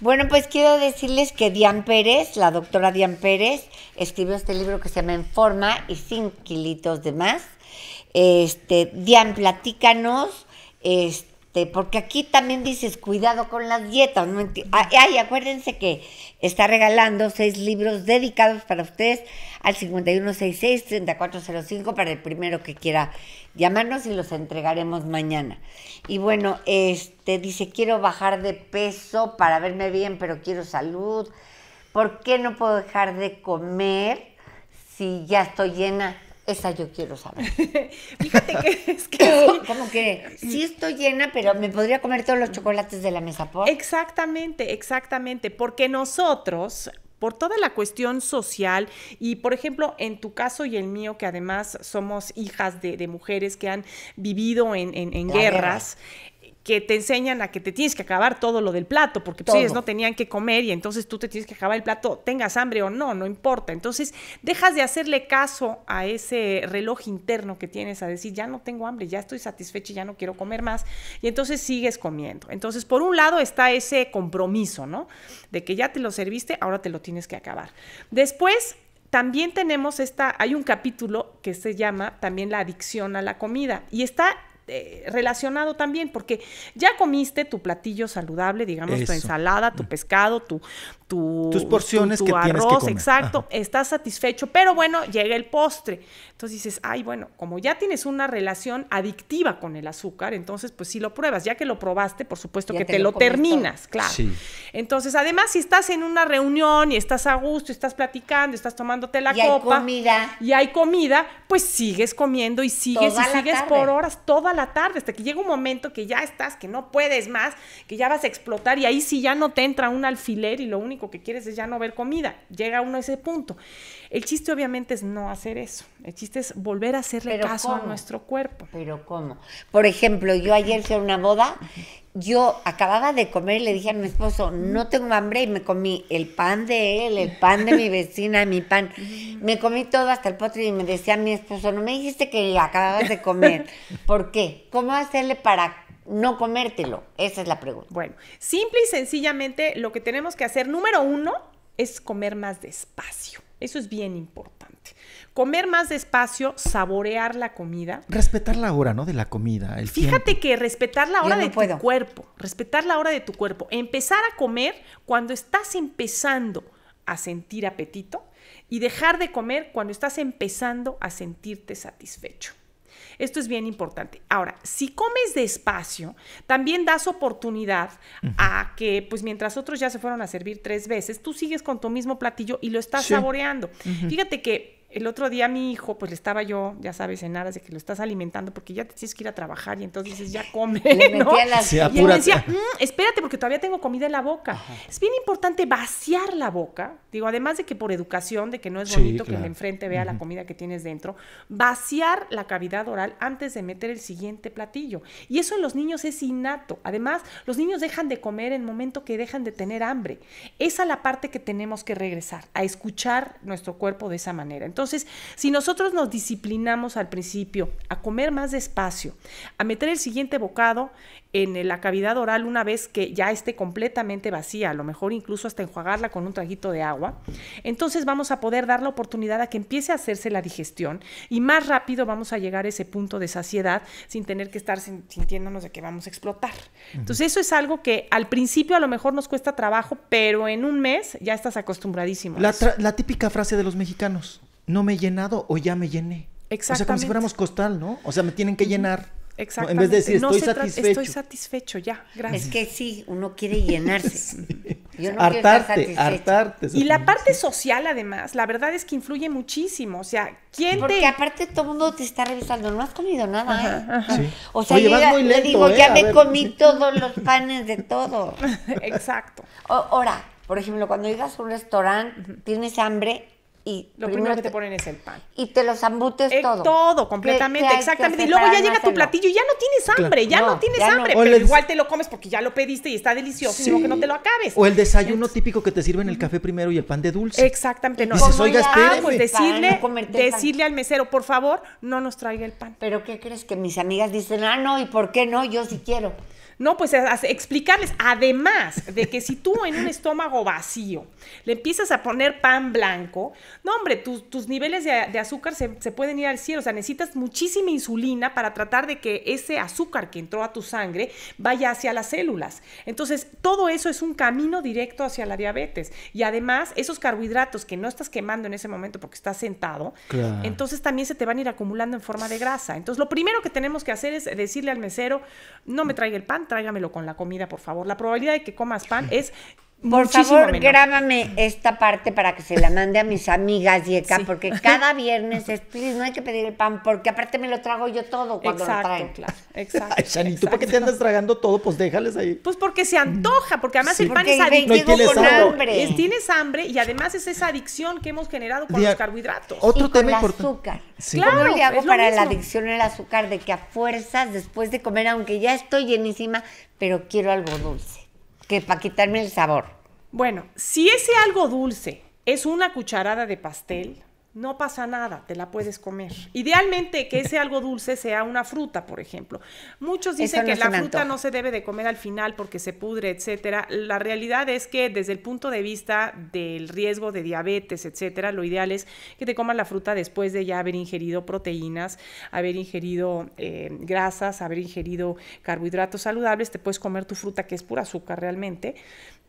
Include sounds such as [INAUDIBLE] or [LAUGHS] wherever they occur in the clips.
Bueno, pues quiero decirles que Diane Pérez, la doctora Diane Pérez, escribió este libro que se llama En forma y sin kilitos de más. Este, Diane, platícanos este, este, porque aquí también dices, cuidado con las dietas. Ay, acuérdense que está regalando seis libros dedicados para ustedes al 5166-3405 para el primero que quiera llamarnos y los entregaremos mañana. Y bueno, este dice, quiero bajar de peso para verme bien, pero quiero salud. ¿Por qué no puedo dejar de comer si ya estoy llena? Esa yo quiero saber. [LAUGHS] Fíjate que [LAUGHS] es que. Como que sí estoy llena, pero me podría comer todos los chocolates de la mesa, ¿por? Exactamente, exactamente. Porque nosotros, por toda la cuestión social y, por ejemplo, en tu caso y el mío, que además somos hijas de, mujeres que han vivido en, en, guerras, que te enseñan a que te tienes que acabar todo lo del plato, porque pues, no tenían que comer y entonces tú te tienes que acabar el plato, tengas hambre o no, no importa. Entonces dejas de hacerle caso a ese reloj interno que tienes a decir, ya no tengo hambre, ya estoy satisfecha, ya no quiero comer más, y entonces sigues comiendo. Entonces, por un lado está ese compromiso, ¿no? De que ya te lo serviste, ahora te lo tienes que acabar. Después, también tenemos esta, hay un capítulo que se llama también la adicción a la comida y está eh, relacionado también, porque ya comiste tu platillo saludable, digamos, tu ensalada, tu mm. pescado, tu, tus porciones que arroz, tienes exacto, estás satisfecho, pero bueno, llega el postre. Entonces dices, ay, bueno, como ya tienes una relación adictiva con el azúcar, entonces pues si lo pruebas, ya que lo probaste, por supuesto que te, lo, terminas, claro. Entonces, además, si estás en una reunión y estás a gusto, estás platicando, estás tomándote la copa y hay comida, pues sigues comiendo y sigues y sigues por horas toda la tarde, hasta que llega un momento que ya estás, que no puedes más, que ya vas a explotar y ahí sí ya no te entra un alfiler y lo único que quieres es ya no ver comida. Llega uno a ese punto. El chiste obviamente es no hacer eso. El chiste es volver a hacerle caso a nuestro cuerpo. Pero ¿cómo? Por ejemplo, yo ayer fui a una boda yo acababa de comer y le dije a mi esposo, no tengo hambre y me comí el pan de él, el pan de mi vecina, mi pan. Me comí todo hasta el postre y me decía a mi esposo, no me dijiste que acababas de comer. ¿Por qué? ¿Cómo hacerle para no comértelo? Esa es la pregunta. Bueno, simple y sencillamente lo que tenemos que hacer, número uno, es comer más despacio. Eso es bien importante comer más despacio, saborear la comida. Respetar la hora, ¿no? De la comida. El Fíjate que respetar la hora de tu cuerpo, respetar la hora de tu cuerpo, empezar a comer cuando estás empezando a sentir apetito y dejar de comer cuando estás empezando a sentirte satisfecho. Esto es bien importante. Ahora, si comes despacio, también das oportunidad a que, pues mientras otros ya se fueron a servir tres veces, tú sigues con tu mismo platillo y lo estás saboreando. Fíjate que el otro día mi hijo, pues le estaba yo, ya sabes, en aras de que lo estás alimentando porque ya te tienes que ir a trabajar y entonces dices, ya come. [LAUGHS] ¿no? y él me decía, mm, espérate porque todavía tengo comida en la boca. Es bien importante vaciar la boca, digo, además de que por educación, de que no es bonito que el enfrente vea la comida que tienes dentro, vaciar la cavidad oral antes de meter el siguiente platillo. Y eso en los niños es innato. Además, los niños dejan de comer en el momento que dejan de tener hambre. Esa es la parte que tenemos que regresar, a escuchar nuestro cuerpo de esa manera. Entonces, entonces, si nosotros nos disciplinamos al principio a comer más despacio, a meter el siguiente bocado en la cavidad oral una vez que ya esté completamente vacía, a lo mejor incluso hasta enjuagarla con un traguito de agua, entonces vamos a poder dar la oportunidad a que empiece a hacerse la digestión y más rápido vamos a llegar a ese punto de saciedad sin tener que estar sintiéndonos de que vamos a explotar. Entonces eso es algo que al principio a lo mejor nos cuesta trabajo, pero en un mes ya estás acostumbradísimo. la típica frase de los mexicanos no me he llenado o ya me llené. Exactamente. O sea, como si fuéramos costal, ¿no? O sea, me tienen que llenar. Exactamente. en vez de decir, estoy satisfecho. Estoy satisfecho, ya, gracias. Es que sí, uno quiere llenarse. [LAUGHS] Yo no hartarte, hartarte. Y la parte social, además, la verdad es que influye muchísimo. O sea, ¿quién Porque aparte todo el mundo te está revisando, no has comido nada. ¿eh? O sea, yo le digo, ¿eh? ya me comí todos los panes de todo. [LAUGHS] Exacto. ahora, por ejemplo, cuando llegas a un restaurante, tienes hambre y lo primero, que te ponen es el pan. Y te los embutes eh, todo. Todo, completamente, exactamente. Y luego ya llega tu platillo y ya no tienes hambre, ya no, tienes hambre, pero igual te lo comes porque ya lo pediste y está delicioso, que no te lo acabes. O el desayuno típico que te sirven el café primero y el pan de dulce. Exactamente. No. ah, decirle, decirle al mesero, por favor, no nos traiga el pan. Pero ¿qué crees que mis amigas dicen? Ah, no, ¿y por qué no? Yo sí quiero. No, pues explicarles, además de que si tú en un estómago vacío le empiezas a poner pan blanco, no, hombre, tus niveles de, azúcar se, pueden ir al cielo. O sea, necesitas muchísima insulina para tratar de que ese azúcar que entró a tu sangre vaya hacia las células. Entonces, todo eso es un camino directo hacia la diabetes. Y además, esos carbohidratos que no estás quemando en ese momento porque estás sentado, entonces también se te van a ir acumulando en forma de grasa. Entonces, lo primero que tenemos que hacer es decirle al mesero, no me traiga el pan tráigamelo con la comida, por favor. La probabilidad de que comas pan [LAUGHS] es por favor, grábame esta parte para que se la mande a mis amigas, Yeka, porque [LAUGHS] cada viernes es, no hay que pedir el pan, porque aparte me lo trago yo todo cuando lo traen. Claro, [LAUGHS] exacto. Ay, ¿tú por qué te andas tragando todo? Pues déjales ahí. Pues porque se antoja, porque además el pan es adictivo. con hambre. tienes hambre y además es esa adicción que hemos generado con los carbohidratos. Otro y tema importante. azúcar. Claro, le hago para la adicción al azúcar de que a fuerzas, después de comer, aunque ya estoy llenísima, pero quiero algo dulce? Que para quitarme el sabor. Bueno, si ese algo dulce es una cucharada de pastel, no pasa nada, te la puedes comer. Idealmente que ese algo dulce sea una fruta, por ejemplo. Muchos dicen que la fruta no se debe de comer al final porque se pudre, etcétera. La realidad es que desde el punto de vista del riesgo de diabetes, etcétera, lo ideal es que te comas la fruta después de ya haber ingerido proteínas, haber ingerido eh, grasas, haber ingerido carbohidratos saludables. Te puedes comer tu fruta que es pura azúcar realmente,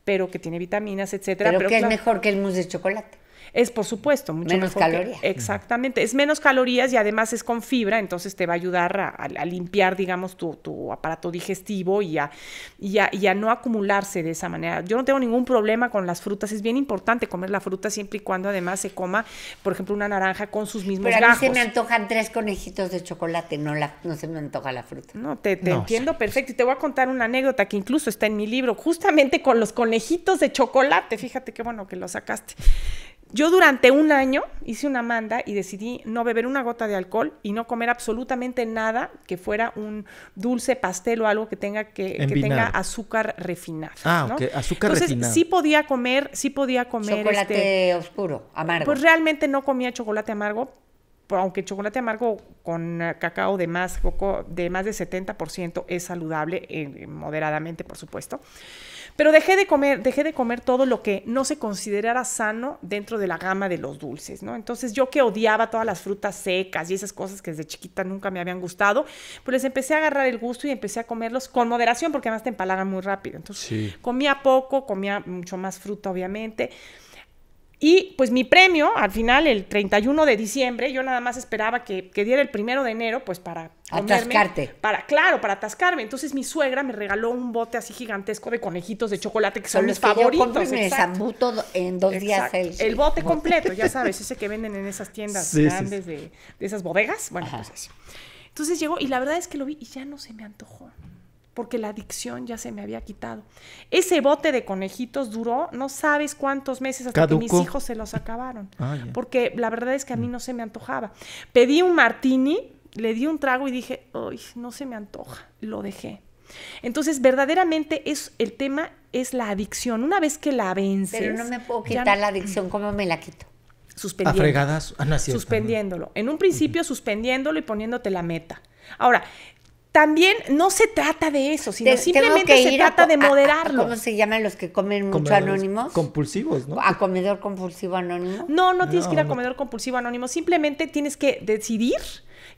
pero que tiene vitaminas, etcétera. Pero, que es mejor que el mousse de chocolate. Es, por supuesto, mucho menos calorías. exactamente, es menos calorías y además es con fibra, entonces te va a ayudar a, limpiar, digamos, tu, aparato digestivo y a, no acumularse de esa manera. Yo no tengo ningún problema con las frutas, es bien importante comer la fruta siempre y cuando además se coma, por ejemplo, una naranja con sus mismos Pero a se me antojan tres conejitos de chocolate, no, la, no se me antoja la fruta. No, te, entiendo perfecto y te voy a contar una anécdota que incluso está en mi libro, justamente con los conejitos de chocolate, fíjate qué bueno que lo sacaste. Yo durante un año hice una manda y decidí no beber una gota de alcohol y no comer absolutamente nada que fuera un dulce, pastel o algo que tenga que, tenga azúcar refinada. Ah, ¿no? azúcar Entonces, sí podía comer, sí podía comer. Este, chocolate oscuro, amargo. Pues realmente no comía chocolate amargo, aunque el chocolate amargo con eh, cacao de más, de más de 70% es saludable, eh, moderadamente por supuesto. Pero dejé de comer, dejé de comer todo lo que no se considerara sano dentro de la gama de los dulces, ¿no? Entonces yo que odiaba todas las frutas secas y esas cosas que desde chiquita nunca me habían gustado, pues les empecé a agarrar el gusto y empecé a comerlos con moderación porque además te empalagan muy rápido. Entonces comía poco, comía mucho más fruta obviamente. Y pues mi premio, al final, el 31 de diciembre, yo nada más esperaba que, diera el primero de enero, pues para... Atascarte. Para, claro, para atascarme. Entonces mi suegra me regaló un bote así gigantesco de conejitos de chocolate, que son, mis favoritos. me en dos días el, el, bote [LAUGHS] completo, ya sabes, ese que venden en esas tiendas grandes De, de, esas bodegas. Bueno, pues eso. Entonces llegó y la verdad es que lo vi y ya no se me antojó porque la adicción ya se me había quitado. Ese bote de conejitos duró no sabes cuántos meses hasta que mis hijos se los acabaron, [LAUGHS] ah, porque la verdad es que a mí mm. no se me antojaba. Pedí un martini, le di un trago y dije, "Uy, no se me antoja." Lo dejé. Entonces, verdaderamente es el tema es la adicción. Una vez que la vences, Pero no me puedo quitar la adicción, mm. ¿cómo me la quito? Suspendiendo. Ah, suspendiéndolo. En un principio suspendiéndolo y poniéndote la meta. Ahora, también no se trata de eso, sino simplemente se trata de moderarlo. ¿Cómo se llaman los que comen mucho anónimos? Compulsivos, ¿no? ¿A comedor compulsivo anónimo? No, no tienes que ir a comedor compulsivo anónimo, simplemente tienes que decidir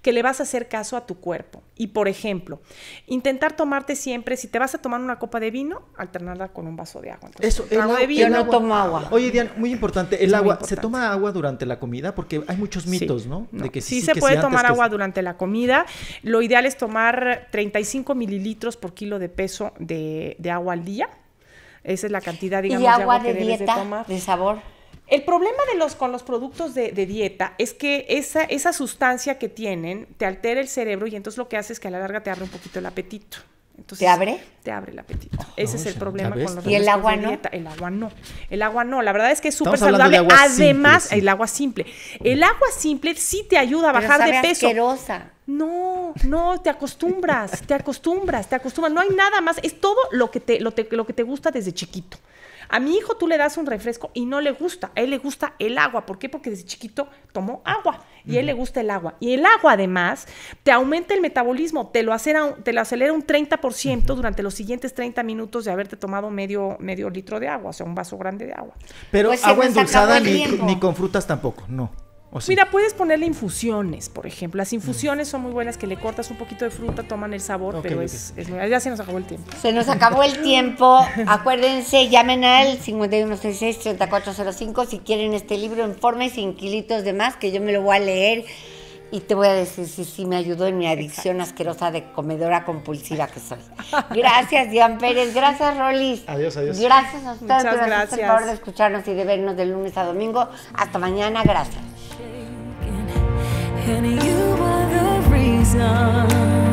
que le vas a hacer caso a tu cuerpo. Y por ejemplo, intentar tomarte siempre, si te vas a tomar una copa de vino, alternarla con un vaso de agua. Entonces, Eso, el, yo no tomo agua. Oye, Diana, muy importante, el agua, ¿se toma agua durante la comida? Porque hay muchos mitos, ¿no? De que sí, sí se puede tomar agua durante la comida. Lo ideal es tomar 35 mililitros por kilo de peso de, agua al día. Esa es la cantidad, digamos, de, agua que de debes de tomar. de sabor. El problema de los, con los productos de, de dieta es que esa, esa sustancia que tienen te altera el cerebro y entonces lo que hace es que a la larga te abre un poquito el apetito. Entonces, ¿Te abre? Te abre el apetito. Ese es el problema con los ¿Y el agua no? El agua no. El agua no. La verdad es que es súper saludable. Además, el agua simple. El agua simple sí te ayuda a bajar de peso. Asquerosa. No, no, te acostumbras, te acostumbras, te acostumbras. No hay nada más. Es todo lo que te, lo, te, lo que te gusta desde chiquito. A mi hijo tú le das un refresco y no le gusta. A él le gusta el agua. ¿Por qué? Porque desde chiquito tomó agua y a él le gusta el agua. Y el agua, además, te aumenta el metabolismo, te lo acelera, te lo acelera un 30% durante los siguientes 30 minutos de haberte tomado medio, medio litro de agua, o sea, un vaso grande de agua. Pero pues agua endulzada ni con frutas tampoco, no. Mira, puedes ponerle infusiones, por ejemplo. Las mm. infusiones son muy buenas, que le cortas un poquito de fruta, toman el sabor, pero es, ya se nos acabó el tiempo. Se nos acabó el tiempo. [LAUGHS] Acuérdense, llamen al 5166-3405 si quieren este libro en forma y sin kilitos de más, que yo me lo voy a leer y te voy a decir si me ayudó en mi adicción asquerosa de comedora compulsiva que soy. Gracias, Dian Pérez. Gracias, Rolis. Adiós, adiós. Gracias a ustedes. por gracias. de escucharnos y de vernos de lunes a domingo. Hasta mañana. Gracias. and you are the reason.